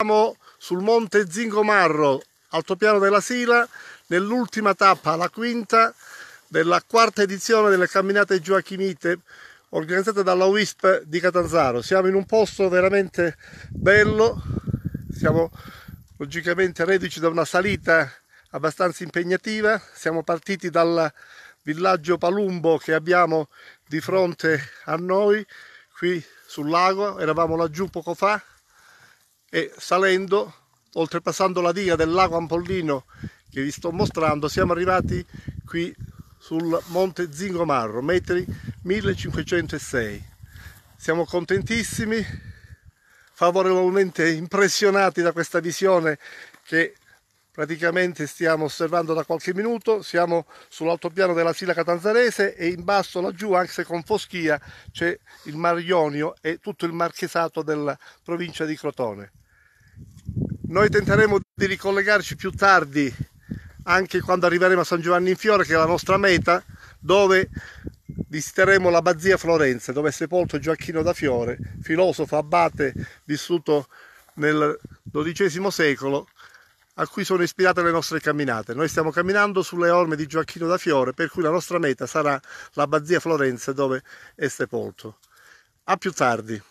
Siamo sul monte Zingomarro, altopiano della Sila, nell'ultima tappa, la quinta, della quarta edizione delle camminate gioachimite organizzate dalla WISP di Catanzaro. Siamo in un posto veramente bello, siamo logicamente reduci da una salita abbastanza impegnativa, siamo partiti dal villaggio Palumbo che abbiamo di fronte a noi, qui sul lago, eravamo laggiù poco fa, e salendo, oltrepassando la diga del lago Ampollino che vi sto mostrando, siamo arrivati qui sul monte Zingomarro, metri 1506. Siamo contentissimi, favorevolmente impressionati da questa visione che praticamente stiamo osservando da qualche minuto, siamo sull'altopiano della Silaca Catanzarese e in basso laggiù, anche se con foschia, c'è il Mar Ionio e tutto il marchesato della provincia di Crotone. Noi tenteremo di ricollegarci più tardi, anche quando arriveremo a San Giovanni in Fiore, che è la nostra meta, dove visiteremo l'abbazia Florenza, dove è sepolto Gioacchino da Fiore, filosofo, abate, vissuto nel XII secolo, a cui sono ispirate le nostre camminate. Noi stiamo camminando sulle orme di Gioacchino da Fiore, per cui la nostra meta sarà l'abbazia Florenza, dove è sepolto. A più tardi.